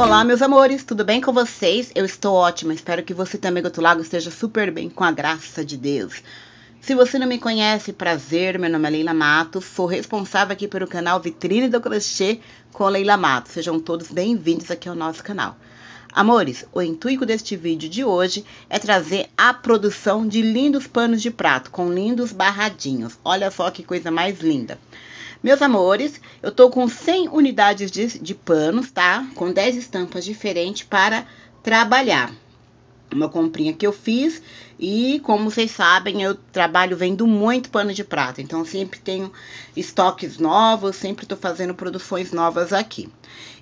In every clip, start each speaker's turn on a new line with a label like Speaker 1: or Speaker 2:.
Speaker 1: Olá, meus amores, tudo bem com vocês? Eu estou ótima, espero que você também do outro lado esteja super bem, com a graça de Deus. Se você não me conhece, prazer, meu nome é Leila Matos, sou responsável aqui pelo canal Vitrine do Crochê com Leila Matos. Sejam todos bem-vindos aqui ao nosso canal. Amores, o intuito deste vídeo de hoje é trazer a produção de lindos panos de prato com lindos barradinhos. Olha só que coisa mais linda. Meus amores, eu tô com 100 unidades de, de panos, tá? Com 10 estampas diferentes para trabalhar. Uma comprinha que eu fiz e, como vocês sabem, eu trabalho vendo muito pano de prata. Então, sempre tenho estoques novos, sempre estou fazendo produções novas aqui.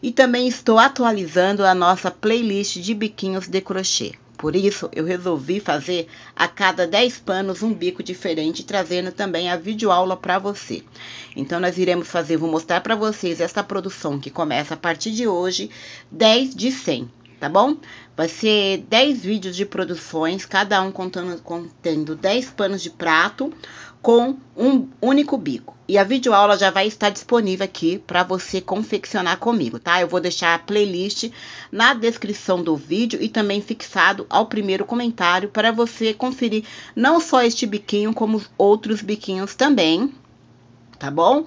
Speaker 1: E também estou atualizando a nossa playlist de biquinhos de crochê. Por isso, eu resolvi fazer a cada 10 panos um bico diferente, trazendo também a videoaula para você. Então, nós iremos fazer, vou mostrar para vocês esta produção que começa a partir de hoje, 10 de 100 tá bom? Vai ser 10 vídeos de produções, cada um contando, contendo 10 panos de prato com um único bico. E a videoaula já vai estar disponível aqui para você confeccionar comigo, tá? Eu vou deixar a playlist na descrição do vídeo e também fixado ao primeiro comentário para você conferir não só este biquinho, como os outros biquinhos também, tá bom?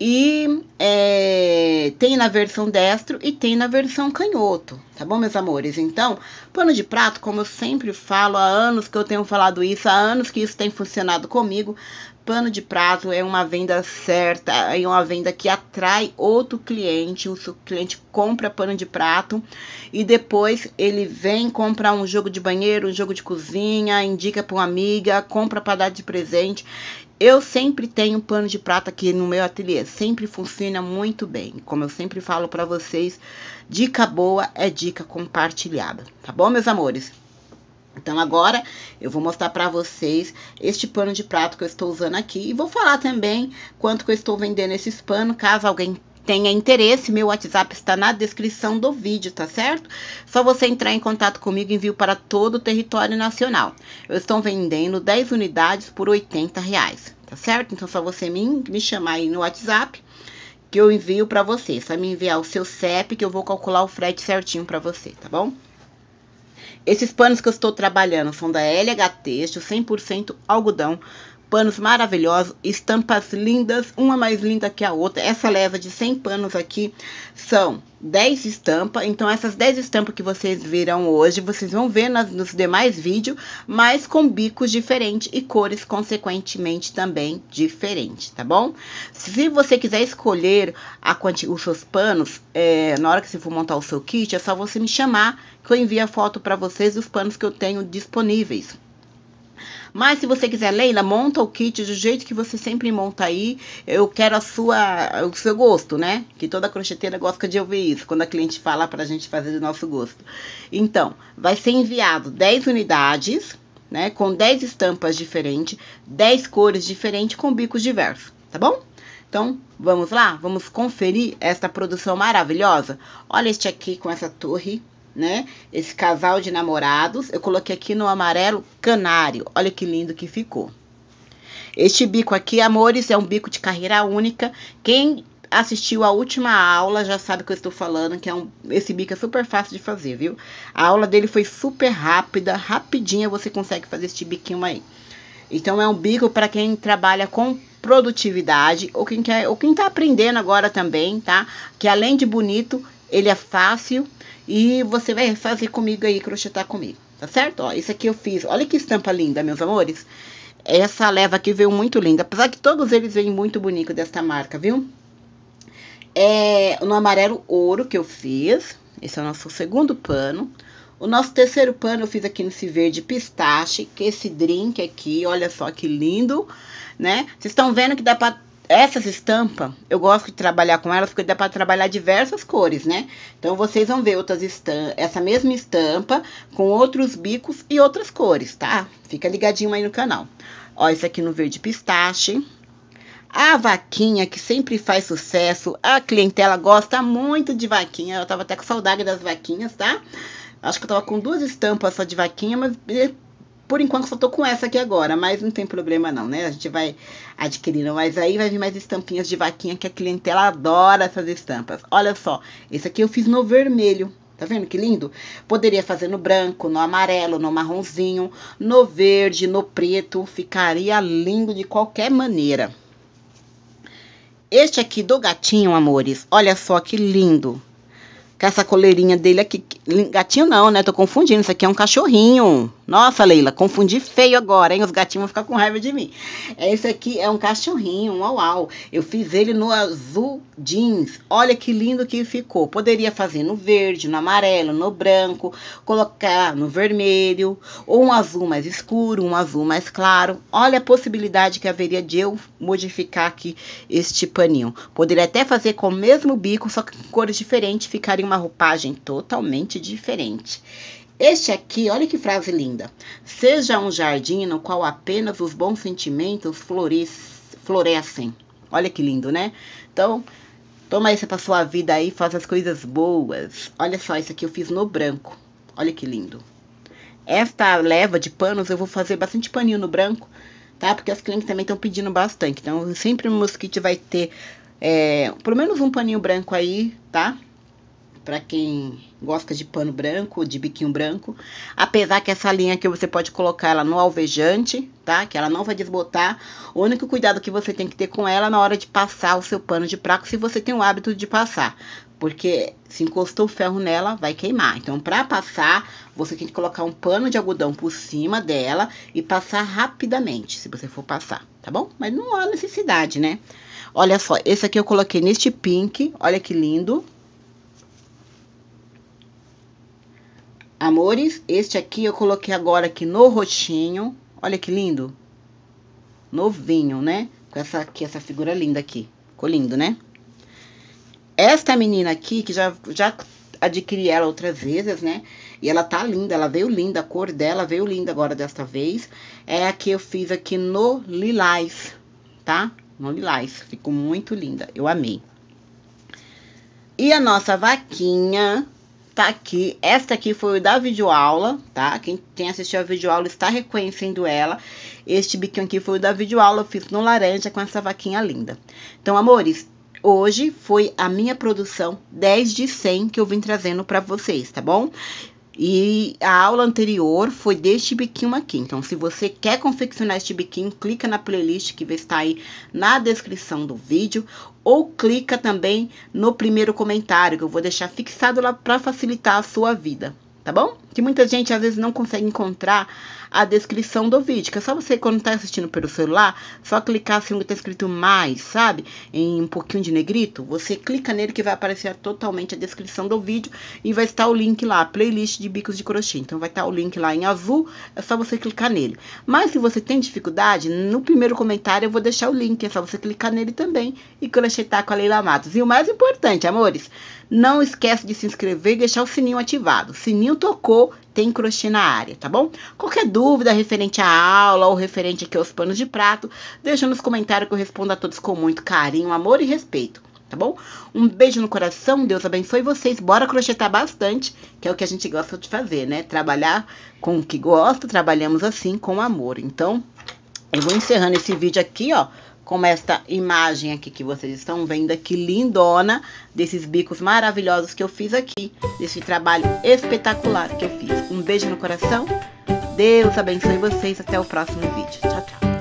Speaker 1: E é, tem na versão destro e tem na versão canhoto, tá bom, meus amores? Então, pano de prato, como eu sempre falo, há anos que eu tenho falado isso, há anos que isso tem funcionado comigo. Pano de prato é uma venda certa, é uma venda que atrai outro cliente. O cliente compra pano de prato e depois ele vem comprar um jogo de banheiro, um jogo de cozinha, indica para uma amiga, compra para dar de presente. Eu sempre tenho um pano de prata aqui no meu ateliê, sempre funciona muito bem. Como eu sempre falo para vocês, dica boa é dica compartilhada, tá bom, meus amores? Então agora eu vou mostrar para vocês este pano de prato que eu estou usando aqui e vou falar também quanto que eu estou vendendo esses panos, caso alguém tenha interesse, meu WhatsApp está na descrição do vídeo, tá certo? Só você entrar em contato comigo e envio para todo o território nacional. Eu estou vendendo 10 unidades por 80 reais, tá certo? Então, só você me, me chamar aí no WhatsApp que eu envio para você. Só me enviar o seu CEP que eu vou calcular o frete certinho para você, tá bom? Esses panos que eu estou trabalhando são da LH Texto, 100% algodão, panos maravilhosos, estampas lindas, uma mais linda que a outra. Essa leva de 100 panos aqui são 10 estampas. Então, essas 10 estampas que vocês viram hoje, vocês vão ver nas, nos demais vídeos, mas com bicos diferentes e cores, consequentemente, também diferentes, tá bom? Se você quiser escolher a quanti, os seus panos, é, na hora que você for montar o seu kit, é só você me chamar que eu envio a foto para vocês dos panos que eu tenho disponíveis. Mas se você quiser, Leila, monta o kit do jeito que você sempre monta aí. Eu quero a sua, o seu gosto, né? Que toda crocheteira gosta de ouvir isso, quando a cliente fala para a gente fazer do nosso gosto. Então, vai ser enviado 10 unidades, né? Com 10 estampas diferentes, 10 cores diferentes, com bicos diversos, tá bom? Então, vamos lá? Vamos conferir esta produção maravilhosa? Olha este aqui com essa torre né? Esse casal de namorados, eu coloquei aqui no amarelo canário. Olha que lindo que ficou. Este bico aqui, amores, é um bico de carreira única. Quem assistiu a última aula já sabe o que eu estou falando, que é um, esse bico é super fácil de fazer, viu? A aula dele foi super rápida, rapidinha você consegue fazer este biquinho aí. Então é um bico para quem trabalha com produtividade ou quem quer ou quem tá aprendendo agora também, tá? Que além de bonito, ele é fácil e você vai fazer comigo aí, crochetar comigo, tá certo? Ó, isso aqui eu fiz. Olha que estampa linda, meus amores. Essa leva aqui veio muito linda, apesar que todos eles vêm muito bonito desta marca, viu? É no amarelo ouro que eu fiz. Esse é o nosso segundo pano. O nosso terceiro pano eu fiz aqui nesse verde pistache, que é esse drink aqui, olha só que lindo, né? Vocês estão vendo que dá para essas estampas, eu gosto de trabalhar com elas porque dá para trabalhar diversas cores, né? Então vocês vão ver outras estampas, essa mesma estampa com outros bicos e outras cores, tá? Fica ligadinho aí no canal. Ó, esse aqui no verde pistache. A vaquinha que sempre faz sucesso, a clientela gosta muito de vaquinha. Eu tava até com saudade das vaquinhas, tá? Acho que eu tava com duas estampas só de vaquinha, mas por enquanto só tô com essa aqui agora, mas não tem problema não, né? A gente vai adquirindo, mas aí vai vir mais estampinhas de vaquinha que a clientela adora essas estampas. Olha só, esse aqui eu fiz no vermelho. Tá vendo que lindo? Poderia fazer no branco, no amarelo, no marronzinho, no verde, no preto, ficaria lindo de qualquer maneira. Este aqui do gatinho, amores, olha só que lindo. Com essa coleirinha dele aqui, gatinho não, né? Tô confundindo, isso aqui é um cachorrinho. Nossa, Leila, confundi feio agora, hein? Os gatinhos vão ficar com raiva de mim. Esse aqui é um cachorrinho, um uau. Eu fiz ele no azul jeans. Olha que lindo que ficou. Poderia fazer no verde, no amarelo, no branco, colocar no vermelho, ou um azul mais escuro, um azul mais claro. Olha a possibilidade que haveria de eu modificar aqui este paninho. Poderia até fazer com o mesmo bico, só que com cores diferentes, ficaria uma roupagem totalmente diferente. Este aqui, olha que frase linda. Seja um jardim no qual apenas os bons sentimentos florescem. Olha que lindo, né? Então, toma isso para sua vida aí, faz as coisas boas. Olha só, isso aqui eu fiz no branco. Olha que lindo. Esta leva de panos, eu vou fazer bastante paninho no branco, tá? Porque as clientes também estão pedindo bastante. Então, sempre no mosquite vai ter é, pelo menos um paninho branco aí, tá? para quem gosta de pano branco, de biquinho branco. Apesar que essa linha aqui você pode colocar ela no alvejante, tá? Que ela não vai desbotar. O único cuidado que você tem que ter com ela na hora de passar o seu pano de prato, se você tem o hábito de passar. Porque se encostou o ferro nela, vai queimar. Então, para passar, você tem que colocar um pano de algodão por cima dela e passar rapidamente, se você for passar, tá bom? Mas não há necessidade, né? Olha só, esse aqui eu coloquei neste pink, olha que lindo, Amores, este aqui eu coloquei agora aqui no roxinho. Olha que lindo. Novinho, né? Com essa aqui, essa figura linda aqui. Ficou lindo, né? Esta menina aqui, que já, já adquiri ela outras vezes, né? E ela tá linda, ela veio linda, a cor dela veio linda agora desta vez. É a que eu fiz aqui no lilás, tá? No lilás, ficou muito linda, eu amei. E a nossa vaquinha, tá aqui. Esta aqui foi da videoaula, tá? Quem, tem assistido a videoaula está reconhecendo ela. Este biquinho aqui foi o da videoaula, eu fiz no laranja com essa vaquinha linda. Então, amores, hoje foi a minha produção 10 de 100 que eu vim trazendo para vocês, tá bom? E a aula anterior foi deste biquinho aqui. Então, se você quer confeccionar este biquinho, clica na playlist que está aí na descrição do vídeo. Ou clica também no primeiro comentário, que eu vou deixar fixado lá para facilitar a sua vida, tá bom? que muita gente às vezes não consegue encontrar a descrição do vídeo, que é só você quando está assistindo pelo celular, só clicar assim onde tá escrito mais, sabe? Em um pouquinho de negrito, você clica nele que vai aparecer totalmente a descrição do vídeo e vai estar o link lá, playlist de bicos de crochê. Então vai estar o link lá em azul, é só você clicar nele. Mas se você tem dificuldade, no primeiro comentário eu vou deixar o link, é só você clicar nele também e crochetar tá com a Leila Matos. E o mais importante, amores, não esquece de se inscrever e deixar o sininho ativado. O sininho tocou ou tem crochê na área, tá bom? Qualquer dúvida referente à aula ou referente aqui aos panos de prato, deixa nos comentários que eu respondo a todos com muito carinho, amor e respeito, tá bom? Um beijo no coração, Deus abençoe vocês. Bora crochetar bastante, que é o que a gente gosta de fazer, né? Trabalhar com o que gosta, trabalhamos assim com amor. Então, eu vou encerrando esse vídeo aqui, ó, com esta imagem aqui que vocês estão vendo aqui, lindona, desses bicos maravilhosos que eu fiz aqui, desse trabalho espetacular que eu fiz. Um beijo no coração, Deus abençoe vocês, até o próximo vídeo. Tchau, tchau.